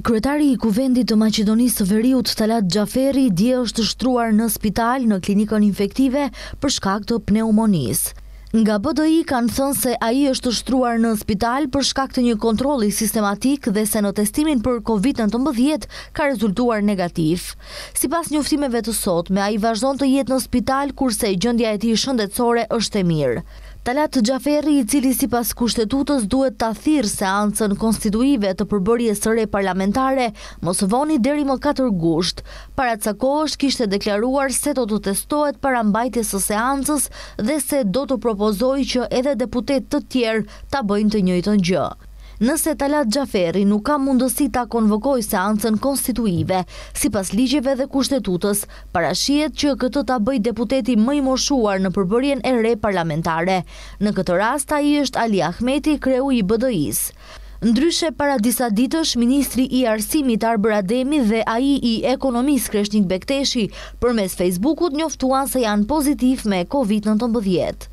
Kryetari i kuvendit të Macedonisë të veriut Talat Gjaferi dje është shtruar në spital në klinikën infektive për shkak të pneumonisë. Nga BDI kanë thënë se aji është shtruar në spital për shkak të një kontroli sistematik dhe se në testimin për COVID-19 ka rezultuar negativ. Si pas njoftimeve të sot, me aji vazhdon të jetë në spital kurse gjëndja e ti shëndetsore është e mirë. Talat Gjaferi, i cili si pas kushtetutës duhet të thirë seancën konstituive të përbërje sëre parlamentare, mos voni deri më 4 gusht. Para të kishtë kishte deklaruar se do të testohet para mbajtje së seancës dhe se do të propozoj që edhe deputet të tjerë të bëjnë të njëjtë në gjë nëse Talat Gjaferi nuk ka mundësi ta konvokoj seancën konstituive, si pas ligjeve dhe kushtetutës, parashiet që këtë ta bëj deputeti mëj moshuar në përbërjen e re parlamentare. Në këtë rast, ta i është Ali Ahmeti, kreu i BDI-së. Ndryshe para disa ditësh, Ministri i Arsimit Arbër Ademi dhe AI i Ekonomis Kreshnik Bekteshi për mes Facebookut njoftuan se janë pozitiv me COVID-19.